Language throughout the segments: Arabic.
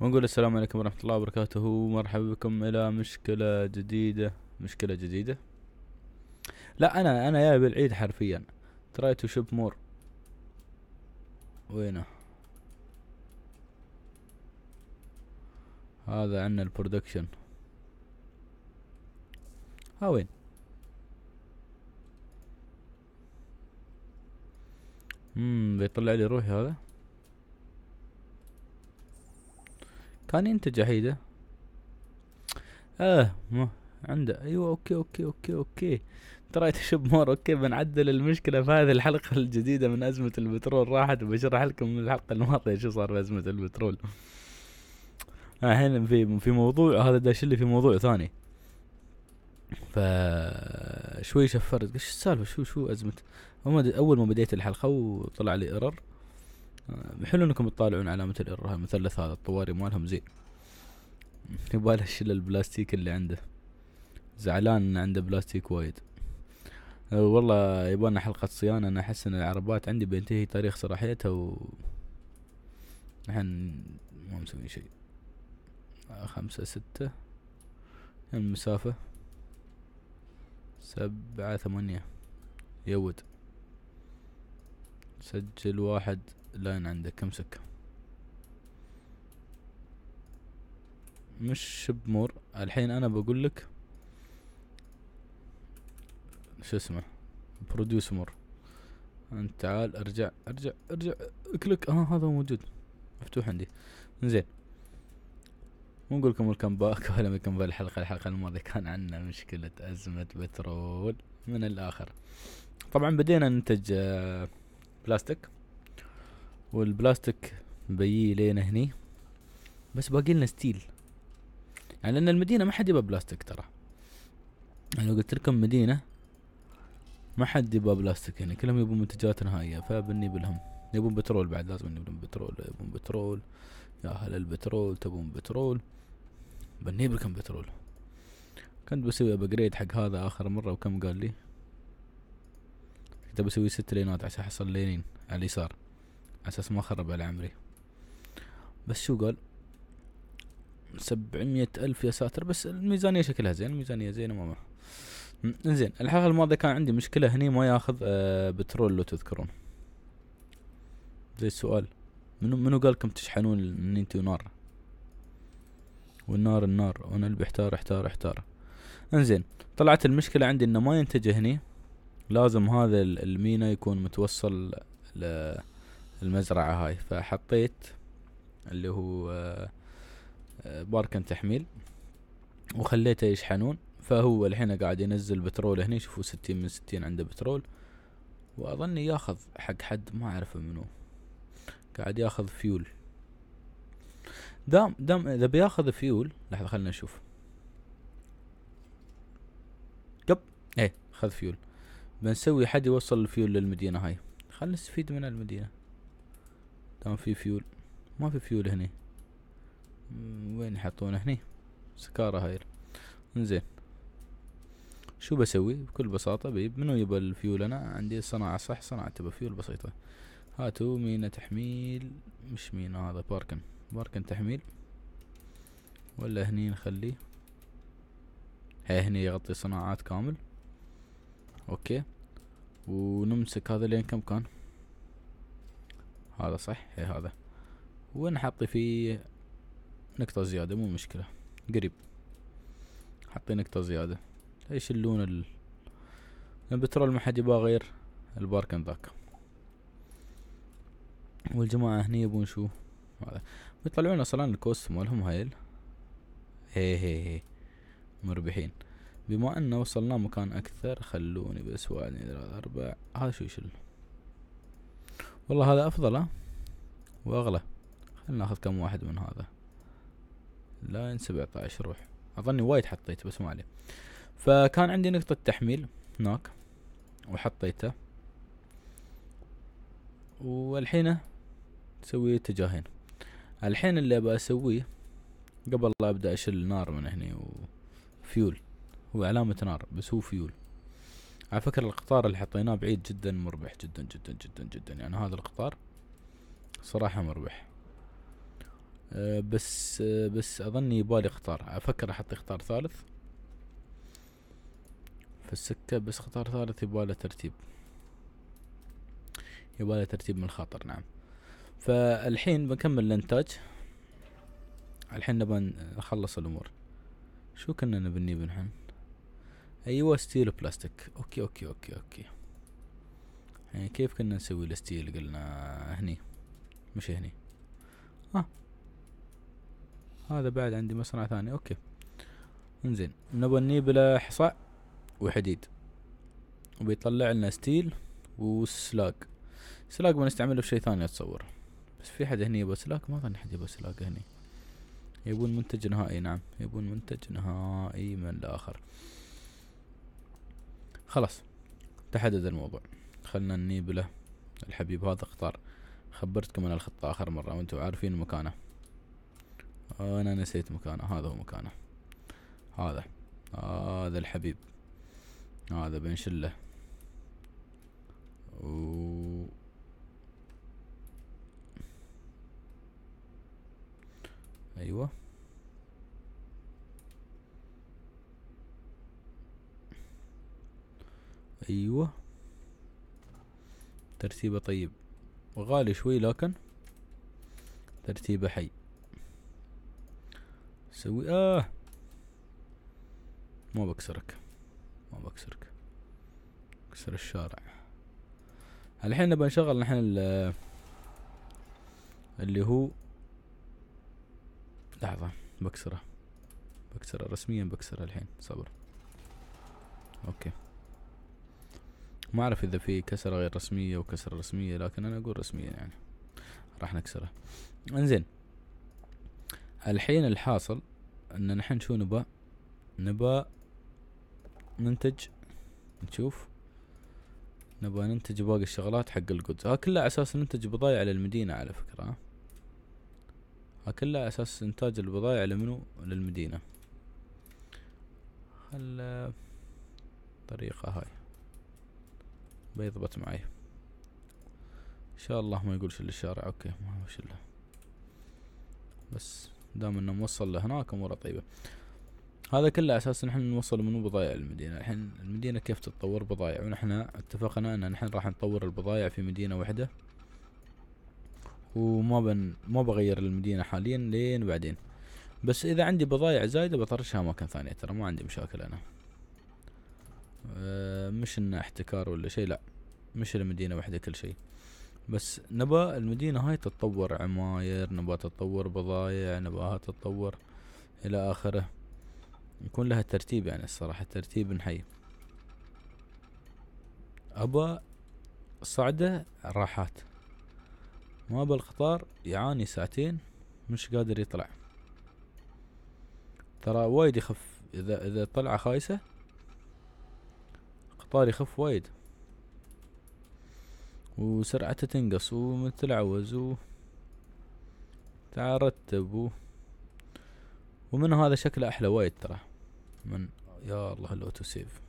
ونقول السلام عليكم ورحمة الله وبركاته ومرحبا بكم إلى مشكلة جديدة مشكلة جديدة لا أنا أنا جاي بالعيد حرفيا تراي تو شوب مور وينه هذا عنا البرودكشن ها وين امم بيطلع لي روحي هذا كان ينتج عهيدة اه ما عنده ايوه اوكي اوكي اوكي اوكي ترى شب مور اوكي بنعدل المشكلة في هذه الحلقة الجديدة من أزمة البترول راحت وبشرح لكم من الحلقة الماضية شو صار في أزمة البترول آه، الحين في في موضوع هذا داش لي في موضوع ثاني ف شوي شفرت ايش السالفه شو شو ازمه اول ما بديت الحلقه وطلع لي ايرور حلو انكم تطالعون علامة الارهاب المثلث هذا الطواري مالهم زين يباله شيل البلاستيك اللي عنده زعلان ان عنده بلاستيك وايد أه، والله يبالنا حلقة صيانة انا احس ان العربات عندي بينتهي تاريخ صلاحيتها و نحن ما مسوي شيء خمسة ستة المسافة سبعة ثمانية يود سجل واحد لاين عندك كم سكة مش مور الحين انا بقول لك شو اسمه بروديوس مور انت تعال ارجع ارجع ارجع اكلك اه هذا موجود مفتوح عندي زين مو نقول لكم الكم باك ولا بكم بالحلقة الحلقة الماضية كان عندنا مشكلة أزمة بترول من الآخر طبعا بدينا ننتج آه، بلاستيك والبلاستيك بيجي لينا هني بس باقي لنا ستيل يعني لان المدينه ما حد يبى بلاستيك ترى انا يعني لو قلت لكم مدينه ما حد يبى بلاستيك يعني كلهم يبون منتجات نهائيه فبنجيب لهم يبون بترول بعد لازم نجيب لهم بترول يبون بترول يا هلا البترول تبون بترول بنجيب لكم بترول كنت بسوي ابجريد حق هذا اخر مره وكم قال لي كنت بسوي ست لينات عشان احصل لينين على اليسار اساس ما اخرب على عمري بس شو قال سبعمية ألف يا ساتر بس الميزانية شكلها زين الميزانية زينة ما زين الحلقة الماضية كان عندي مشكلة هني ما ياخذ آه بترول لو تذكرون زي السؤال منو منو قالكم تشحنون ان انتوا نار والنار النار وانا اللي بحتار احتار احتار انزين طلعت المشكلة عندي انه ما ينتج هني لازم هذا المينا يكون متوصل ل المزرعة هاي فحطيت اللي هو آه، باركن تحميل وخليته يشحنون فهو الحين قاعد ينزل بترول هني شوفوا ستين من ستين عنده بترول واظني ياخذ حق حد ما اعرفه منو قاعد ياخذ فيول دام دام اذا بياخذ فيول لحظة خلنا نشوف قب ايه خذ فيول بنسوي حد يوصل الفيول للمدينة هاي خلنا نستفيد من المدينة تمام في فيول ما في فيول هني وين يحطونه هني سكارة هاي انزين شو بسوي بكل بساطة بيب منو يبى الفيول انا عندي صناعة صح صناعة تبى فيول بسيطة هاتوا مينا تحميل مش مينا هذا باركن باركن تحميل ولا هني نخليه هاي هني يغطي صناعات كامل اوكي ونمسك هذا لين كم كان هذا صح اي هذا ونحط فيه نقطة زيادة مو مشكلة قريب حطي نقطة زيادة يشلون ال البترول ما حد يبغى غير الباركن ذاك والجماعة هني يبون شو هذا بيطلعون اصلا الكوست مالهم هايل هي هي هي مربحين بما انه وصلنا مكان اكثر خلوني بس واحد اثنين اربع هذا شو يشل والله هذا افضل ها واغلى خلنا ناخذ كم واحد من هذا لاين سبعتاعش روح اظني وايد حطيته بس ما عليه فكان عندي نقطة تحميل هناك وحطيته والحين سوي اتجاهين الحين اللي ابى اسويه قبل لا ابدا اشيل نار من هني وفيول هو علامة نار بس هو فيول على فكرة القطار اللي حطيناه بعيد جدا مربح جدا جدا جدا جدا يعني هذا القطار صراحة مربح أه، بس أه، بس اظني يبالي قطار افكر احط قطار ثالث في السكة بس قطار ثالث يباله ترتيب يباله ترتيب من الخاطر نعم فالحين بنكمل الانتاج الحين نبغى نخلص الامور شو كنا نبني بنحن ايوه ستيل بلاستيك اوكي اوكي اوكي اوكي يعني كيف كنا نسوي الستيل قلنا هني مش هني ها آه. هذا بعد عندي مصنع ثاني اوكي انزين نبغى نجيب حصى وحديد وبيطلع لنا ستيل وسلاج سلاج بنستعمله في شيء ثاني اتصور بس في حد هني يبغى سلاك ما اظن حد يبغى سلاج هني يبون منتج نهائي نعم يبون منتج نهائي من الاخر خلاص تحدد الموضوع خلنا ننيبله الحبيب هذا اختار خبرتكم عن الخطة آخر مرة وأنتوا عارفين مكانه أنا نسيت مكانه هذا هو مكانه هذا هذا الحبيب هذا بنشله و أيوه ايوه ترتيبه طيب غالي شوي لكن ترتيبه حي سوي اه ما بكسرك ما بكسرك كسر الشارع الحين نبغى نشغل نحن اللي هو لحظة بكسره بكسره رسميا بكسره الحين صبر اوكي ما اعرف اذا في كسره غير رسميه وكسره رسميه لكن انا اقول رسميه يعني راح نكسره انزين الحين الحاصل ان نحن شو نبى نبى ننتج نشوف نبى ننتج باقي الشغلات حق الجودز ها كلها اساس ننتج بضايع للمدينة على فكرة ها, كلها اساس انتاج البضايع لمنو للمدينة هل الطريقة هاي بيضبط معي ان شاء الله ما يقولش للشارع اوكي ما هو شله بس دام انه موصل لهناك اموره طيبه هذا كله اساس نحن نوصل من بضايع المدينه الحين المدينه كيف تتطور بضايع ونحن اتفقنا ان نحن راح نطور البضايع في مدينه واحده وما بن ما بغير المدينه حاليا لين بعدين بس اذا عندي بضايع زايده بطرشها اماكن ثانيه ترى ما عندي مشاكل انا آه، مش انه احتكار ولا شيء لا مش المدينة وحدة كل شيء بس نبا المدينة هاي تتطور عماير نبا تتطور بضايع نباها تتطور إلى آخره يكون لها ترتيب يعني الصراحة ترتيب نحي أبا صعدة راحات ما بالقطار يعاني ساعتين مش قادر يطلع ترى وايد يخف إذا إذا طلعة خايسة طاري يخف وايد وسرعته تنقص ومتلعوز و تعرتب و ومن هذا شكله احلى وايد ترى من يا الله الاوتو سيف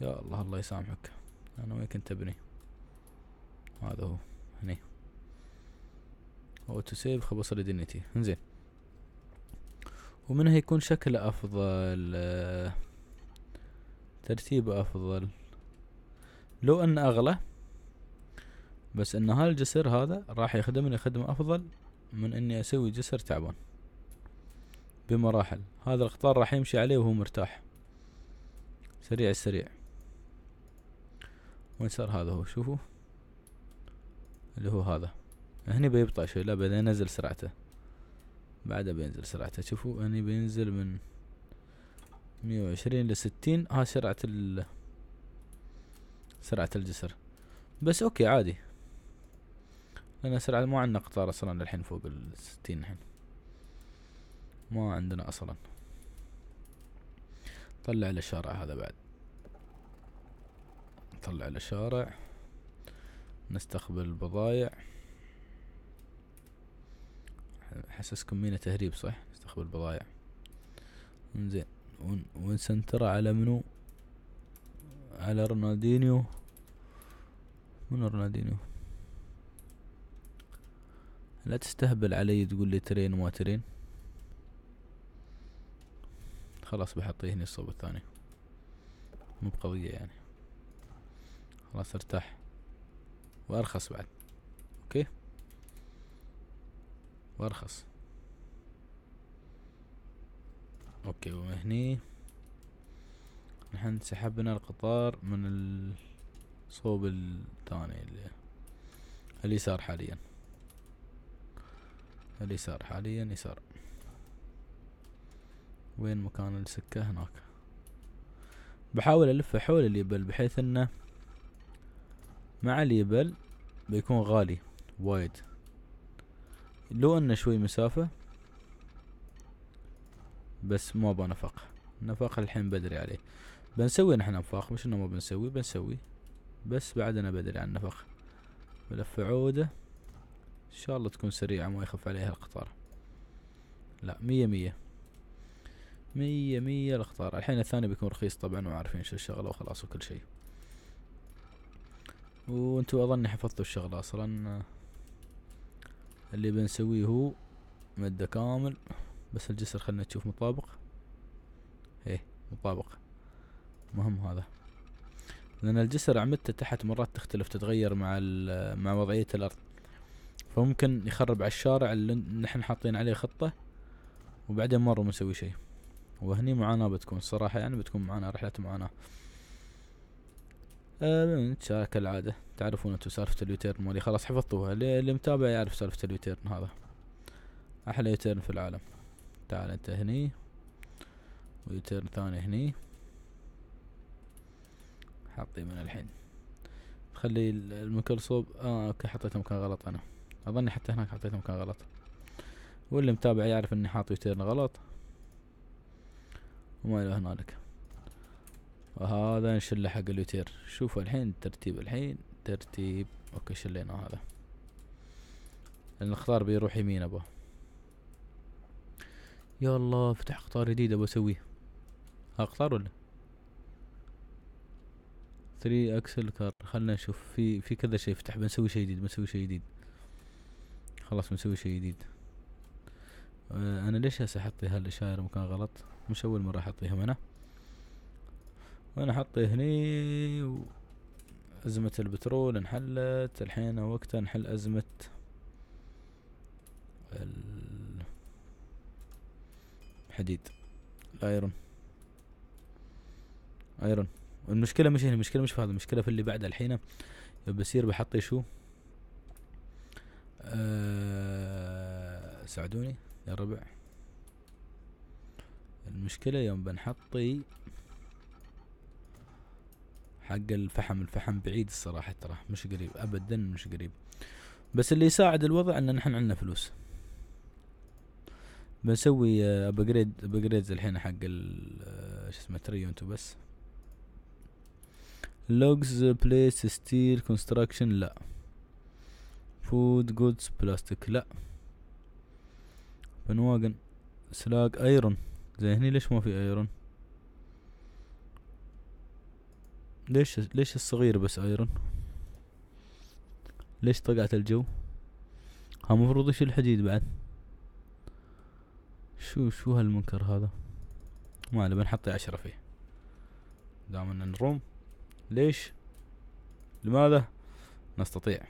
يا الله الله يسامحك انا وين كنت ابني هذا هو هني اوتو سيف خبص لي دنيتي انزين ومنها يكون شكله افضل آه ترتيب أفضل لو أنه أغلى بس أن هالجسر هذا راح يخدمني خدمة أفضل من أني أسوي جسر تعبان بمراحل هذا القطار راح يمشي عليه وهو مرتاح سريع السريع وين صار هذا هو شوفوا اللي هو هذا هني بيبطأ شوي لا بعدين ينزل سرعته بعده بينزل سرعته شوفوا هني بينزل من مية وعشرين لستين ها سرعة ال سرعة الجسر بس اوكي عادي لان سرعة ما عندنا قطار اصلا الحين فوق الستين الحين ما عندنا اصلا طلع الشارع هذا بعد نطلع الشارع نستقبل البضايع حسسكم مينا تهريب صح نستقبل البضايع زين ونسنترها على منو على رونالدينيو من رونالدينيو لا تستهبل علي تقول لي ترين وما ترين خلاص بحطيه هنا الصوب الثاني مو بقضية يعني خلاص ارتاح وارخص بعد اوكي وارخص اوكي وهني نحن سحبنا القطار من الصوب الثاني اللي اليسار حاليا اليسار حاليا يسار وين مكان السكة هناك بحاول ألفه حول اليبل بحيث انه مع اليبل بيكون غالي وايد لو انه شوي مسافة بس ما بنفق نفق الحين بدري عليه بنسوي نحن انفاق مش انه ما بنسوي بنسوي بس بعدنا بدري عن النفق ملف عودة ان شاء الله تكون سريعة ما يخف عليها القطار لا مية مية مية مية القطار الحين الثاني بيكون رخيص طبعا وعارفين شو الشغلة وخلاص وكل شيء وانتوا اظن حفظتوا الشغلة اصلا اللي بنسويه هو مدة كامل بس الجسر خلنا نشوف مطابق ايه مطابق مهم هذا لأن الجسر أعمدته تحت مرات تختلف تتغير مع مع وضعية الأرض فممكن يخرب على الشارع اللي نحن حاطين عليه خطة وبعدين مرة ما نسوي شيء وهني معاناة بتكون الصراحة يعني بتكون معاناة رحلة معاناة أه كالعادة تعرفون انتو سالفة اليوتيرن مالي خلاص حفظتوها اللي متابع يعرف سالفة اليوتيرن هذا أحلى يوتيرن في العالم تعال انت هني ويترن ثاني هني حطي من الحين خلي الميكروسوب اه اوكي حطيته مكان غلط انا اظني حتى هناك حطيته مكان غلط واللي متابع يعرف اني حاط يوتيرن غلط وما الى هنالك وهذا نشله حق اليوتير شوفوا الحين ترتيب الحين ترتيب اوكي شلينا هذا الاختار بيروح يمين ابو يا الله فتح قطار جديد ابغى اسويه ها قطار ولا ثري اكسل كار خلنا نشوف في في كذا شيء فتح بنسوي شيء جديد بنسوي شيء جديد خلاص بنسوي شيء جديد آه انا ليش هسه احط هالاشاره مكان غلط مش اول مره احطيهم انا وانا حطي هني و... ازمة البترول انحلت الحين وقتها نحل ازمة ال... حديد الايرون ايرون المشكلة مش هنا المشكلة مش في هذا المشكلة في اللي بعد الحين بصير بحطي شو أه ساعدوني يا ربع المشكلة يوم بنحطي حق الفحم الفحم بعيد الصراحة ترى مش قريب أبدا مش قريب بس اللي يساعد الوضع أن نحن عندنا فلوس بنسوي ابجريد آه، ابجريدز الحين حق آه، شو اسمه تري انتو بس لوجز بليس ستيل كونستراكشن لا فود جودز بلاستيك لا بنواجن سلاج ايرون زين هني ليش ما في ايرون ليش ليش الصغير بس ايرون ليش طقعت الجو ها المفروض يشيل الحديد بعد شو شو هالمنكر هذا ما انا بنحطي عشرة فيه دام ان نروم ليش لماذا نستطيع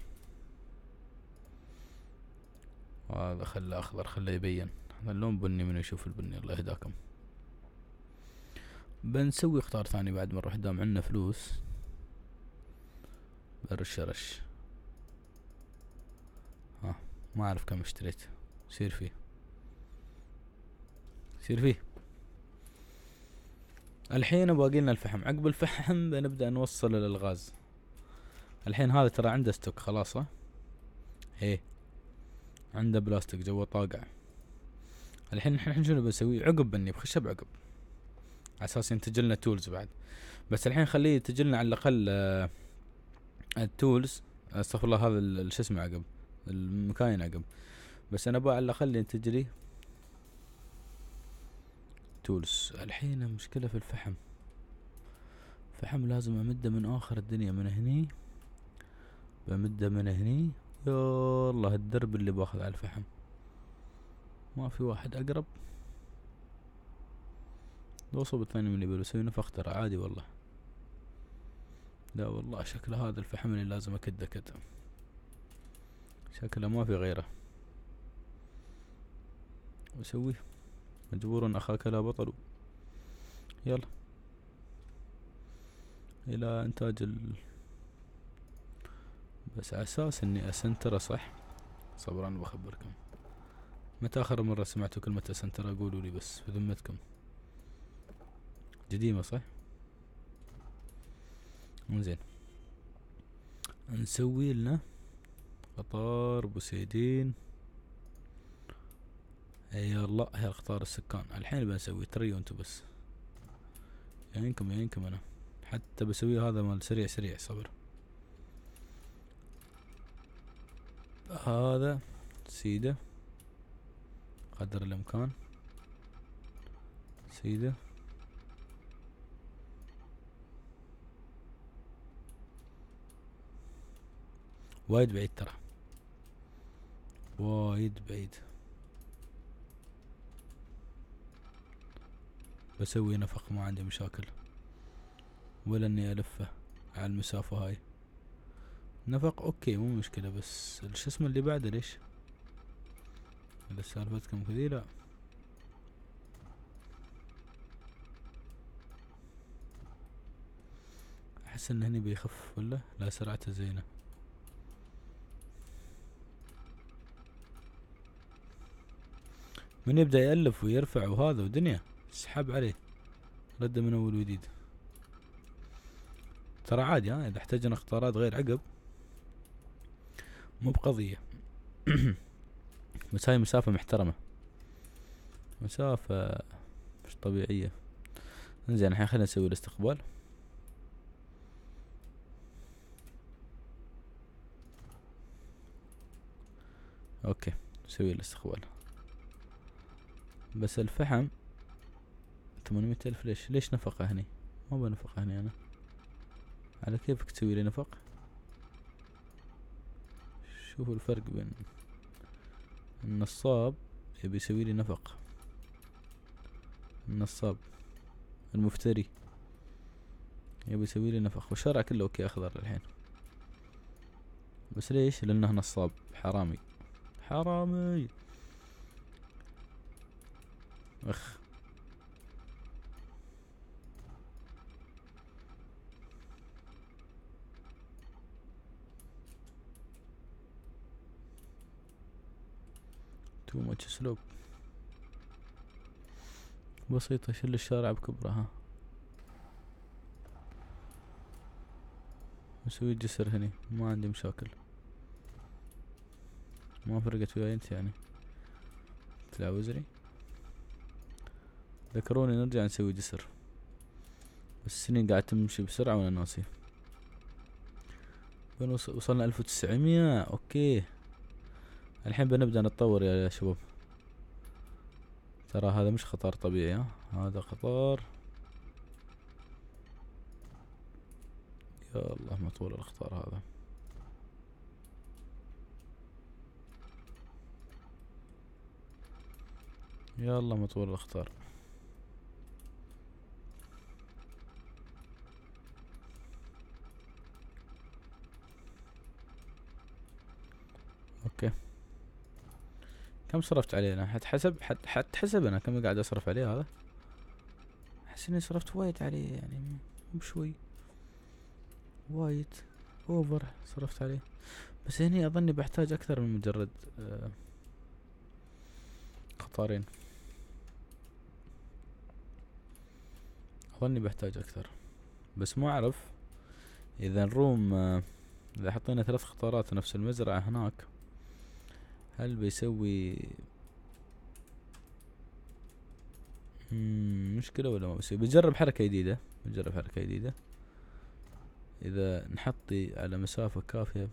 هذا خله اخضر خله يبين هذا اللون بني من يشوف البني الله يهداكم بنسوي اختار ثاني بعد ما نروح دام عندنا فلوس برش رش ها ما اعرف كم اشتريت يصير فيه يصير فيه الحين باقي لنا الفحم عقب الفحم بنبدا نوصل للغاز الحين هذا ترى عنده ستوك خلاص ايه عنده بلاستيك جوا طاقع الحين احنا شنو بنسوي عقب بني بخشب عقب على اساس ينتج لنا تولز بعد بس الحين خليه ينتج لنا على الاقل آه، التولز استغفر الله هذا شو اسمه عقب المكاين عقب بس انا ابغى على الاقل ينتج لي تولس الحين مشكلة في الفحم فحم لازم امده من اخر الدنيا من هني بمده من هني يالله الدرب اللي باخذ على الفحم ما في واحد اقرب لو صوب الثاني من اللي بسوي نفخ ترى عادي والله لا والله شكله هذا الفحم اللي لازم اكده كده شكله ما في غيره واسويه مجبور أخاك لا بطل يلا إلى إنتاج ال... بس عساس إني أسنترة صح صبرا بخبركم متى آخر مرة سمعتوا كلمة أسنترة قولوا لي بس في ذمتكم قديمة صح انزين نسوي لنا قطار بوسيدين الله هي اختار السكان الحين بنسوي تري وانتو بس يعينكم يعينكم انا حتى بسوي هذا مال سريع سريع صبر هذا سيده قدر الامكان سيده وايد بعيد ترى وايد بعيد بسوي نفق ما عندي مشاكل ولا اني الفه على المسافة هاي نفق اوكي مو مشكلة بس الش اسمه اللي بعده ليش اذا سالفتكم كذي لا احس انه هني بيخف ولا لا سرعته زينة من يبدأ يألف ويرفع وهذا ودنيا اسحب عليه رده من اول وجديد ترى عادي ها اذا احتجنا اختيارات غير عقب مو بقضية بس هاي مسافة محترمة مسافة مش طبيعية انزين الحين خلينا نسوي الاستقبال اوكي نسوي الاستقبال بس الفحم ثمانمية ألف ليش ليش نفقة هني ما بنفقة هني أنا على كيفك تسوي لي نفق شوف الفرق بين النصاب يبي يسوي لي نفق النصاب المفتري يبي يسوي لي نفق والشارع كله اوكي اخضر الحين بس ليش لانه نصاب حرامي حرامي اخ تو ماتش سلوب بسيطة شل الشارع بكبرها نسوي جسر هني ما عندي مشاكل ما فرقت وياي انت يعني تلعب وزري ذكروني نرجع نسوي جسر بس السنين قاعد تمشي بسرعة وانا ناسي وصلنا الف وتسعمية اوكي الحين بنبدأ نتطور يا شباب ترى هذا مش خطر طبيعي ها هذا خطر يا الله ما طول الخطر هذا يا الله ما طول الخطر اوكي كم صرفت عليه انا حتحسب حت حتحسب انا كم قاعد اصرف عليه هذا احس اني صرفت وايد عليه يعني مو بشوي وايد اوفر صرفت عليه بس هني اظني بحتاج اكثر من مجرد آه، قطارين اظني بحتاج اكثر بس ما اعرف اذا الروم آه، اذا حطينا ثلاث قطارات نفس المزرعة هناك هل بيسوي مشكلة ولا ما بيسوي بجرب حركة جديدة بجرب حركة جديدة إذا نحطي على مسافة كافية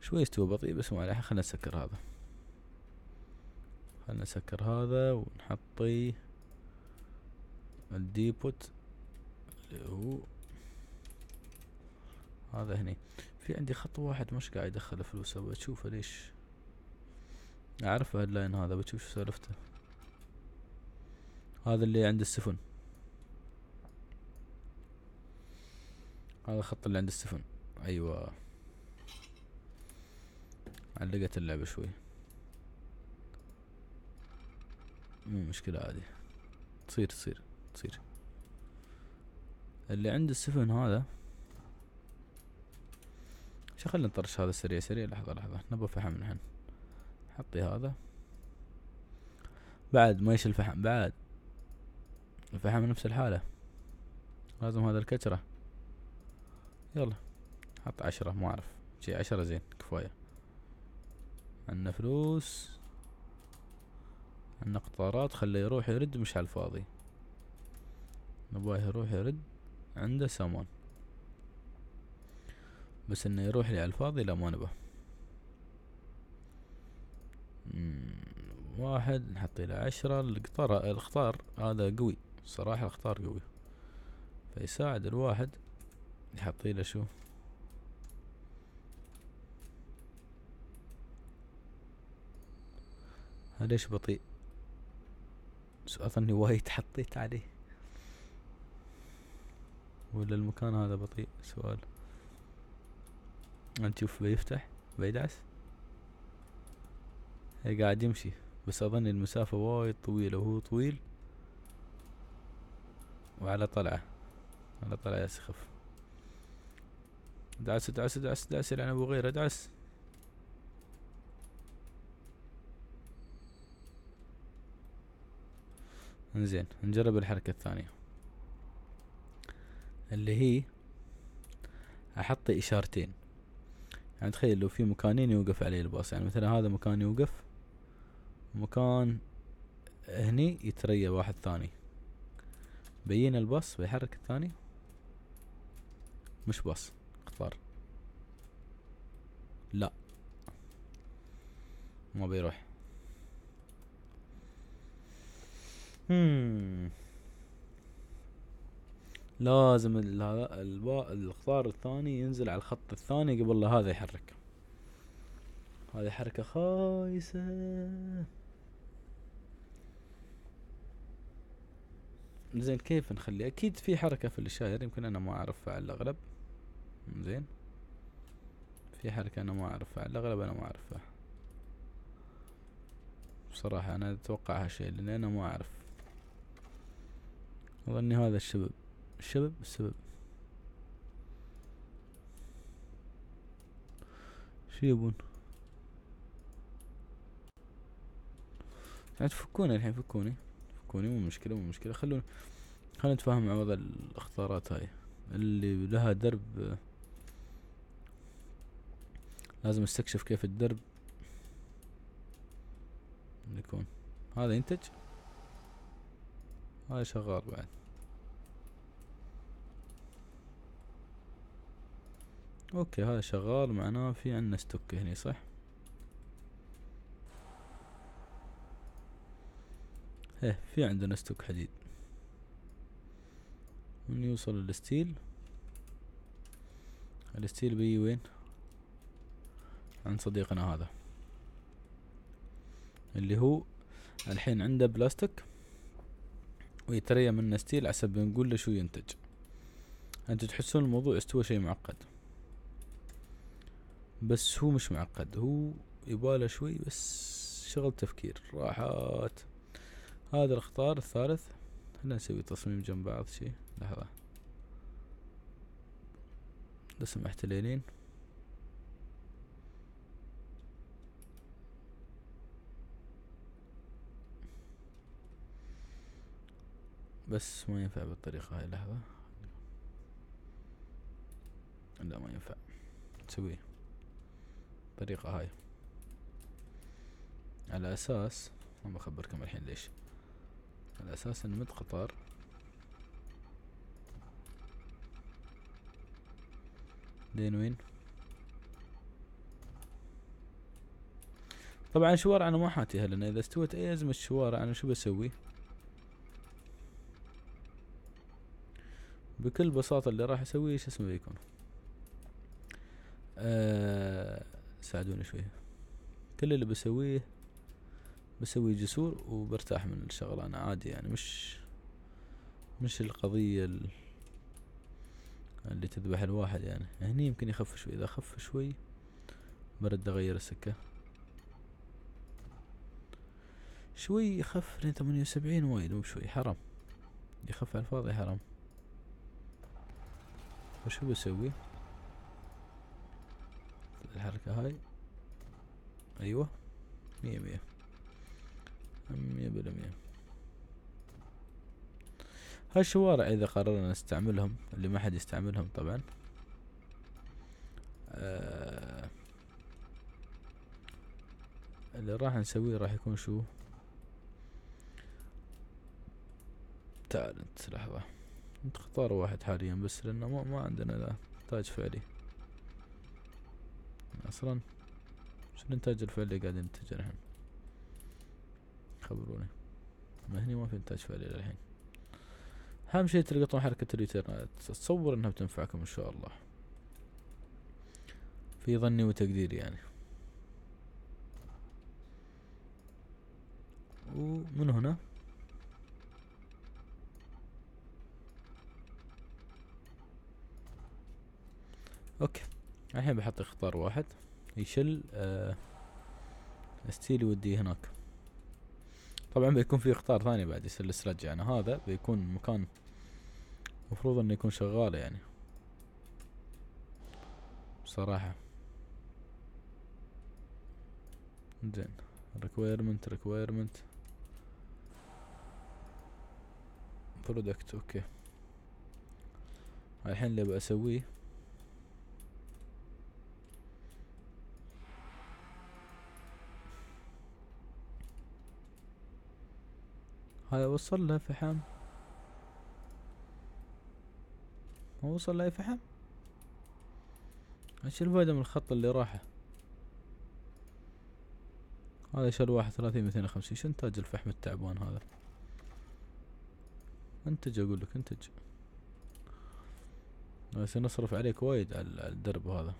شوي استوى بطيء بس ما عليه خلنا نسكر هذا خلنا نسكر هذا ونحطي الديبوت اللي هو هذا هني في عندي خط واحد مش قاعد يدخل فلوس ابى ليش اعرف هاللاين هذا بشوف شو سالفته هذا اللي عند السفن هذا الخط اللي عند السفن ايوه علقت اللعبة شوي مو مشكلة عادي تصير تصير تصير اللي عند السفن هذا خلينا نطرش هذا سريع سريع لحظة لحظة نبغى فحم نحن حطي هذا بعد ما يش الفحم بعد الفحم نفس الحالة لازم هذا الكترة يلا حط عشرة ما اعرف شي عشرة زين كفاية عنا فلوس عنا قطارات خليه يروح يرد مش على الفاضي نبغاه يروح يرد عنده سامون بس انه يروح لي على الفاضي لا ما نبه واحد نحط الى عشرة القطار القطار هذا قوي الصراحة القطار قوي فيساعد الواحد نحط له شو هذا ليش بطيء اظني وايد حطيت عليه ولا المكان هذا بطيء سؤال نشوف بيفتح بيدعس هي قاعد يمشي بس اظن المسافة وايد طويلة وهو طويل وعلى طلعة على طلعة يا سخف دعس دعس دعس دعس لعن ابو غير دعس انزين نجرب الحركة الثانية اللي هي احط اشارتين يعني تخيل لو في مكانين يوقف عليه الباص يعني مثلا هذا مكان يوقف مكان هني يتريى واحد ثاني بين الباص بيحرك الثاني مش باص قطار لا ما بيروح مم. Hmm. لازم القطار الثاني ينزل على الخط الثاني قبل لا هذا يحرك هذه حركة خايسة زين كيف نخلي اكيد في حركة في الشاير يمكن انا ما اعرفها على الاغلب زين في حركة انا ما اعرفها على الاغلب انا ما اعرفها بصراحة انا اتوقع هالشيء لان انا ما اعرف اظني هذا الشباب الشباب السبب شو يبون يعني تفكوني الحين فكوني فكوني مو مشكلة مو مشكلة خلونا خلونا نتفاهم مع وضع الاختارات هاي اللي لها درب لازم استكشف كيف الدرب يكون هذا ينتج هذا شغال بعد اوكي هذا شغال معناه في عندنا ستوك هني صح ايه في عندنا ستوك حديد من يوصل الستيل الستيل بي وين عند صديقنا هذا اللي هو الحين عنده بلاستيك ويتريى منه ستيل عسب بنقول له شو ينتج انتوا تحسون الموضوع استوى شيء معقد بس هو مش معقد هو يباله شوي بس شغل تفكير راحات هذا الاخطار الثالث خلنا نسوي تصميم جنب بعض شي لحظة لو سمحت لينين بس ما ينفع بالطريقة هاي لحظة لا ما ينفع تسويه الطريقة هاي على اساس ما بخبركم الحين ليش على اساس ان مد قطار لين وين طبعا الشوارع انا ما حاتيها لان اذا استوت اي ازمة شوارع انا شو بسوي بكل بساطة اللي راح اسويه شو اسمه بيكون آه ساعدونا شوية كل اللي بسويه بسوي جسور وبرتاح من الشغل أنا عادي يعني مش مش القضية اللي تذبح الواحد يعني هني يمكن يخف شوي إذا خف شوي برد أغير السكة شوي يخف لين ثمانية وسبعين وايد مو بشوي حرام يخف على الفاضي حرام وشو بسوي الحركة هاي ايوه مية مية مية بالمية هالشوارع اذا قررنا نستعملهم اللي ما حد يستعملهم طبعا آه اللي راح نسويه راح يكون شو تعال انت لحظة انت واحد حاليا بس لانه ما, ما عندنا لا تاج فعلي اصلا شو الانتاج الفعلي اللي قاعد ينتج الحين خبروني ما هني ما في انتاج فعلي الحين اهم شيء تلقطون حركة الريترنات اتصور انها بتنفعكم ان شاء الله في ظني وتقديري يعني ومن هنا اوكي الحين بحط اختار واحد يشل آه ستيلي ودي هناك طبعا بيكون في اختار ثاني بعد يصير السلج يعني هذا بيكون مكان مفروض انه يكون شغال يعني بصراحة زين ريكويرمنت ريكويرمنت برودكت اوكي الحين اللي بسويه هذا وصل له فحم ما وصل له اي فحم ايش الفايدة من الخط اللي راحه هذا شال واحد ثلاثين ميتين وخمسين شو انتاج الفحم التعبان هذا انتج اقول لك انتج بس نصرف عليك وايد على الدرب هذا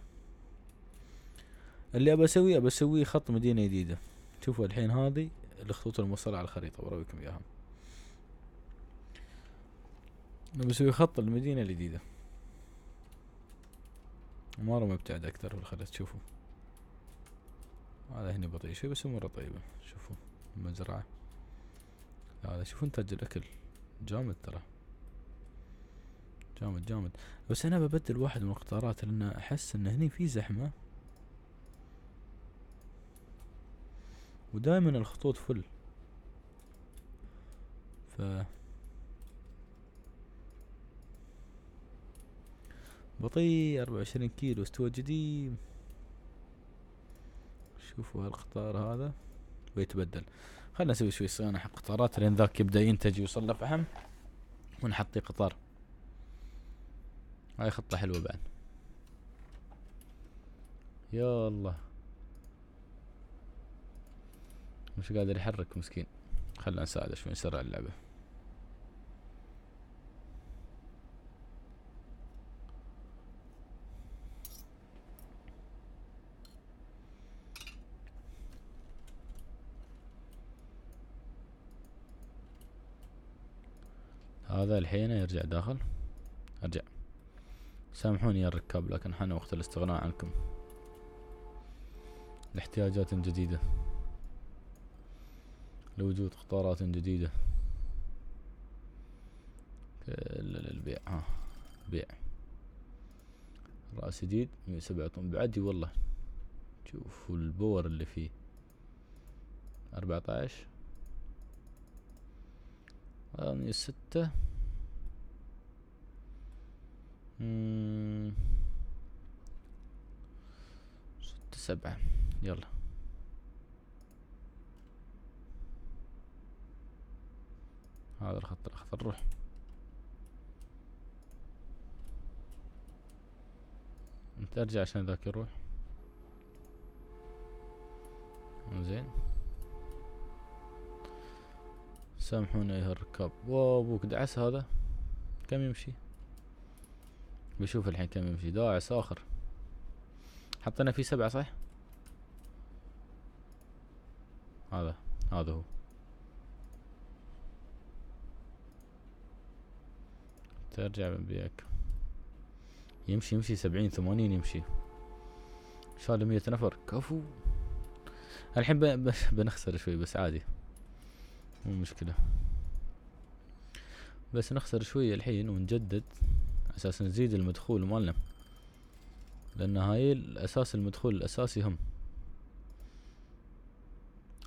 اللي ابى اسويه ابى اسويه خط مدينه جديده شوفوا الحين هذه الخطوط الموصله على الخريطه وراويكم اياها بسوي خط المدينة الجديدة مرة مبتعد اكثر بالخريطة شوفوا هذا هنا بطيء شوي بس اموره طيبة شوفوا المزرعة هذا شوفوا انتاج الاكل جامد ترى جامد جامد بس انا ببدل واحد من القطارات لان احس ان هني في زحمة ودائما الخطوط فل ف بطيء 24 كيلو استوى قديم شوفوا هالقطار هذا ويتبدل خلنا نسوي شوي صيانة حق قطارات لين ذاك يبدأ ينتج ويوصل له فحم ونحطي قطار هاي خطة حلوة بعد يا الله مش قادر يحرك مسكين خلنا نساعده شوي نسرع اللعبة هذا الحين يرجع داخل ارجع سامحوني يا الركاب لكن حان وقت الاستغناء عنكم لاحتياجات جديدة لوجود قطارات جديدة البيع ها بيع رأس جديد مية سبعة طن بعدي والله شوفوا البور اللي فيه أربعة عشر ستة ستة سبعة يلا هذا الخط الأخضر روح انت ارجع عشان ذاك يروح زين سامحونا يا الركاب واو ابوك دعس هذا كم يمشي بشوف الحين كم يمشي داعس آخر حطينا فيه سبعة صح؟ هذا هذا هو ترجع بيك يمشي يمشي سبعين ثمانين يمشي شال مية نفر كفو الحين بنخسر شوي بس عادي مو مشكلة بس نخسر شوي الحين ونجدد اساس نزيد المدخول مالنا لان هاي الاساس المدخول الاساسي هم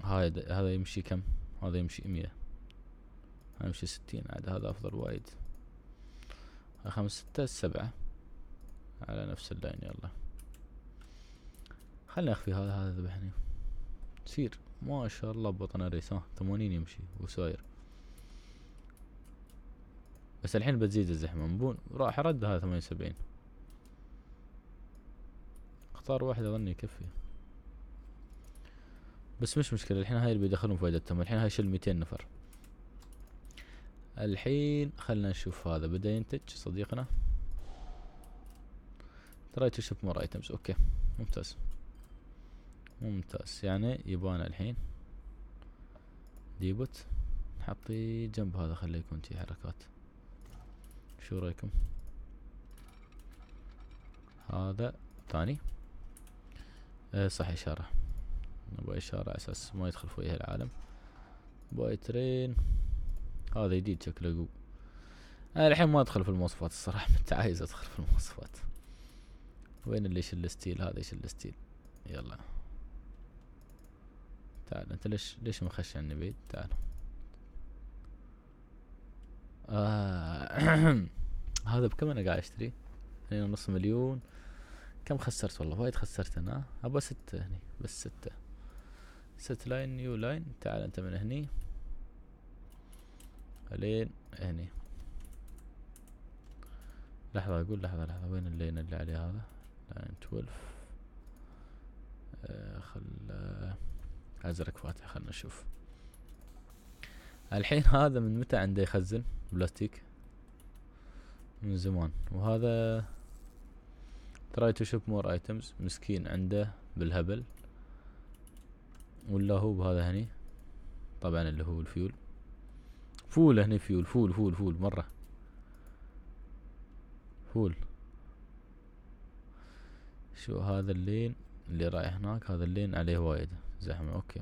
هاي هذا يمشي كم هذا يمشي مية هذا يمشي ستين عاد هذا افضل وايد خمس ستة سبعة على نفس اللاين يلا خلنا اخفي هذا هذا ذبحني سير ما شاء الله بطن الريس ها ثمانين يمشي وساير بس الحين بتزيد الزحمة مبون راح ردها ثمانية وسبعين اختار واحد اظني يكفي بس مش مشكلة الحين هاي اللي بيدخلون فائدتهم الحين هاي شل ميتين نفر الحين خلنا نشوف هذا بدأ ينتج صديقنا تراي تو مور ايتمز اوكي ممتاز ممتاز يعني يبانا الحين ديبوت نحطي جنب هذا خليه يكون في حركات شو رايكم هذا ثاني أه صح اشارة نبغى اشارة على اساس ما يدخل فيها العالم باي ترين هذا جديد شكله جو انا الحين ما ادخل في المواصفات الصراحة انت عايز ادخل في المواصفات وين اللي يشل الستيل هذا يشل الستيل يلا تعال انت ليش ليش مخش عني بيت تعال آه هذا بكم انا قاعد اشتري؟ اثنين ونص مليون كم خسرت والله وايد خسرت انا ابغى ستة هني بس ستة ست لاين نيو لاين تعال انت من هني لين هني لحظة اقول لحظة لحظة وين اللين اللي عليه هذا لاين 12 آه خل آه، ازرق فاتح خلنا نشوف الحين هذا من متى عنده يخزن بلاستيك من زمان وهذا تراي تو شوب مور ايتمز مسكين عنده بالهبل ولا هو بهذا هني طبعا اللي هو الفيول فول هني فيول فول فول فول مرة فول شو هذا اللين اللي رايح هناك هذا اللين عليه وايد زحمة اوكي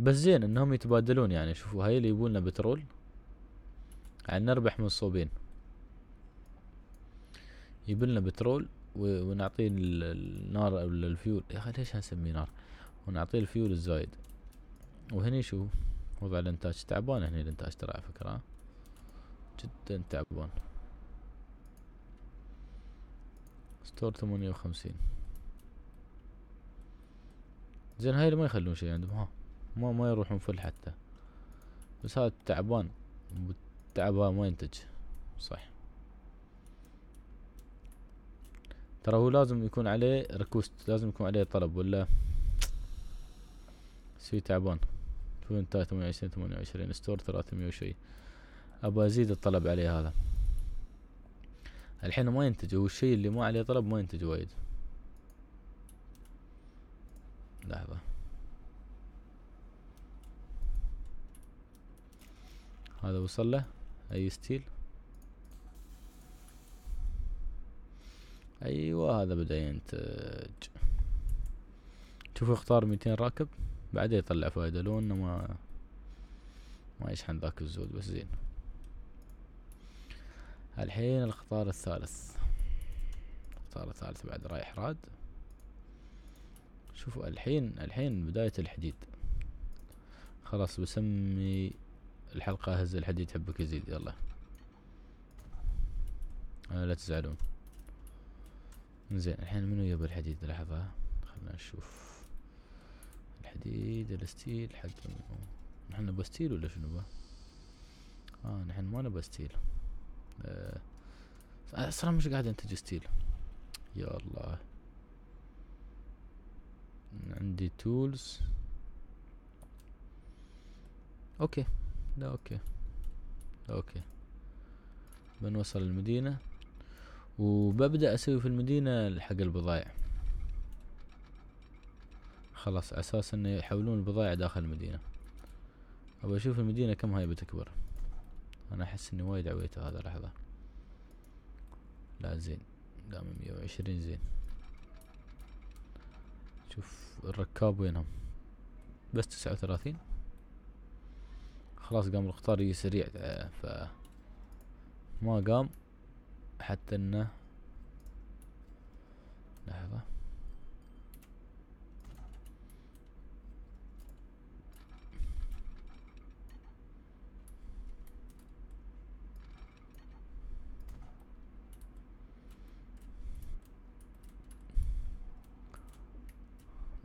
بس زين انهم يتبادلون يعني شوفوا هاي اللي يبولنا بترول عن نربح من الصوبين يبون بترول ونعطيه النار او الفيول يا اخي ليش هنسميه نار ونعطيه الفيول الزايد وهني شو وضع الانتاج تعبان هني الانتاج ترى على فكرة جدا تعبان ستور ثمانية وخمسين زين هاي اللي ما يخلون شي عندهم ها ما ما يروحون فل حتى بس هذا تعبان تعبها ما ينتج صح ترى هو لازم يكون عليه ريكوست لازم يكون عليه طلب ولا سوي تعبان تون انت ثمانية وعشرين ثمانية وعشرين ستور ثلاثمية وشي أبى أزيد الطلب عليه هذا الحين ما ينتج هو الشي اللي ما عليه طلب ما ينتج وايد لحظة هذا وصل له اي ستيل ايوه هذا بدا ينتج شوفوا اختار ميتين راكب بعدين يطلع فايدة لو انه ما ما يشحن ذاك الزود بس زين الحين القطار الثالث القطار الثالث بعد رايح راد شوفوا الحين الحين بداية الحديد خلاص بسمي الحلقة هز الحديد حبك يزيد يلا آه، لا تزعلون زين الحين منو يبى الحديد لحظة خلنا نشوف الحديد الستيل حق منو نحن نبى ستيل ولا شنو نبى اه نحن ما نبى ستيل آه. اصلا مش قاعد انتج ستيل يا الله عندي تولز اوكي لا اوكي لا اوكي بنوصل المدينة وببدأ اسوي في المدينة حق البضائع خلاص اساس انه يحولون البضائع داخل المدينة ابى اشوف المدينة كم هاي بتكبر انا احس اني وايد عويت هذا لحظة لا زين دام مية وعشرين زين شوف الركاب وينهم بس تسعة وثلاثين خلاص قام الاختار يجي سريع آه، ف ما قام حتى انه لحظة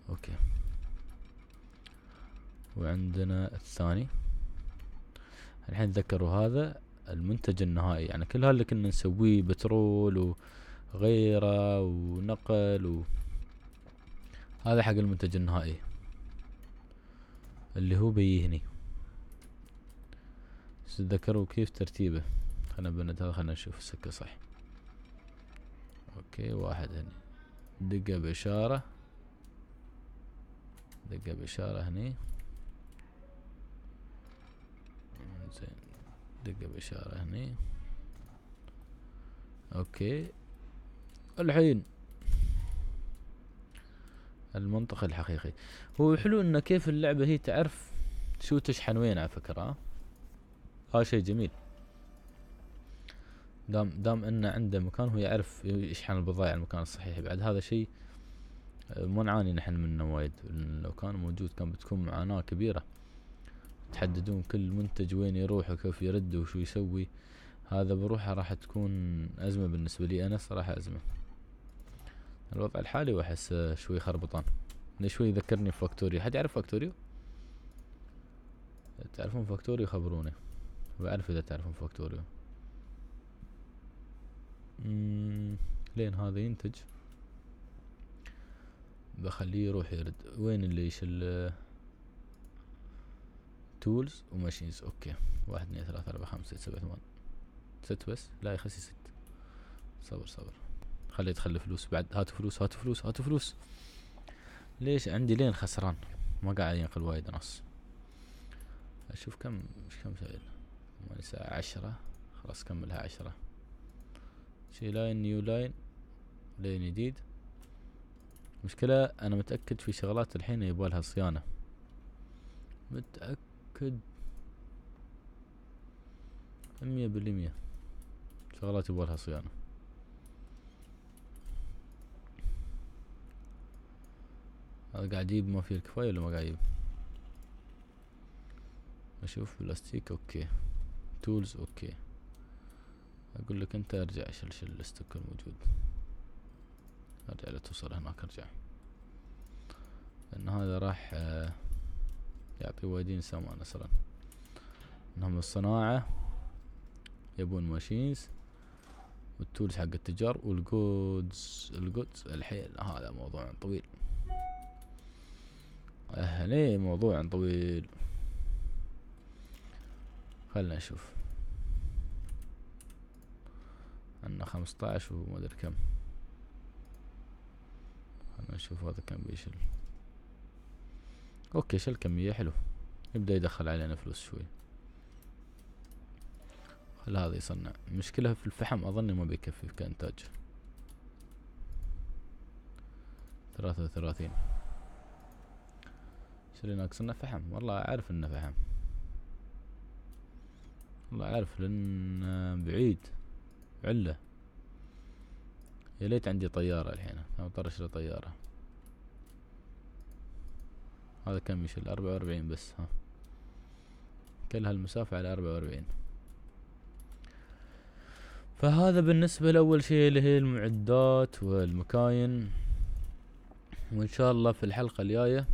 اوكي وعندنا الثاني الحين تذكروا هذا المنتج النهائي يعني كل هاللي كنا نسويه بترول وغيره ونقل و هذا حق المنتج النهائي اللي هو بيجي هني تذكروا كيف ترتيبه خلنا بنت هذا خلنا نشوف السكة صح اوكي واحد هني دقة بإشارة دقة بإشارة هني دقة بإشارة هني اوكي الحين المنطق الحقيقي هو حلو انه كيف اللعبة هي تعرف شو تشحن وين على فكرة هذا شيء جميل دام دام انه عنده مكان هو يعرف يشحن البضائع المكان الصحيح بعد هذا شيء آه، ما نعاني نحن منه وايد لو كان موجود كان بتكون معاناة كبيرة تحددون كل منتج وين يروح وكيف يرد وشو يسوي هذا بروحه راح تكون أزمة بالنسبة لي أنا صراحة أزمة الوضع الحالي وأحس شوي خربطان شوي يذكرني فاكتوري حد يعرف فاكتوريو تعرفون فاكتوريو خبروني بعرف إذا تعرفون فاكتوريو لين هذا ينتج بخليه يروح يرد وين اللي اللي تولز وماشينز اوكي واحد اثنين ثلاثة اربعة خمسة سبعة ثمانية ست بس لا يا خسي ست صبر صبر خليه يدخل فلوس بعد هاتوا فلوس هاتوا فلوس هاتوا فلوس ليش عندي لين خسران ما قاعد ينقل وايد نص اشوف كم مش كم سوينا مالي ساعة عشرة خلاص كملها عشرة شي لاين نيو لاين لين جديد مشكلة انا متأكد في شغلات الحين يبالها صيانة متأكد متأكد مية بالمية شغلات يبغالها صيانة هذا قاعد يجيب ما فيه الكفاية ولا ما قاعد يجيب اشوف بلاستيك اوكي تولز اوكي اقول لك انت ارجع شل الاستك الموجود ارجع لتوصل هناك ارجع لان هذا راح آه يعطي وايدين سما مثلا انهم الصناعة يبون ماشينز والتولز حق التجار والجودز الجودز الحيل هذا موضوع طويل اهلي موضوع طويل خلنا نشوف عندنا خمسطعش ادري كم خلنا نشوف هذا كم بيشيل اوكي شال كمية حلو يبدأ يدخل علينا فلوس شوي خل هذا يصنع مشكلة في الفحم اظن ما بيكفي كإنتاج ثلاثة وثلاثين شلي ناقصنا فحم والله اعرف انه فحم والله اعرف لان بعيد علة يا ليت عندي طيارة الحين انا اضطر اشتري طيارة هذا كم يشيل أربعة وأربعين بس ها كل هالمسافة على أربعة وأربعين فهذا بالنسبة لأول شيء اللي هي المعدات والمكاين وإن شاء الله في الحلقة الجاية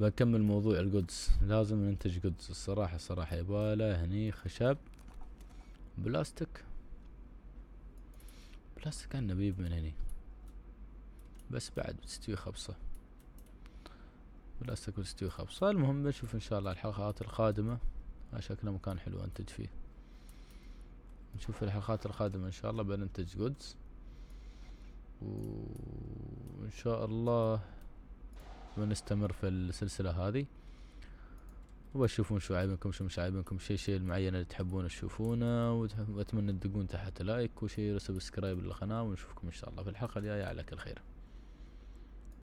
بكمل موضوع القدس لازم ننتج قدس الصراحة الصراحة يباله هني خشب بلاستيك بلاستيك عنا بيب من هني بس بعد بتستوي خبصه بالاستك والستيو خبصة المهم بنشوف ان شاء الله الحلقات القادمة شكله مكان حلو انتج فيه نشوف الحلقات القادمة ان شاء الله بننتج جودز وان شاء الله بنستمر في السلسلة هذه وبشوفون شو عيبنكم شو مش عيبنكم شي شي المعين اللي تحبون تشوفونه واتمنى تدقون تحت لايك وشير وسبسكرايب للقناة ونشوفكم ان شاء الله في الحلقة الجاية على كل خير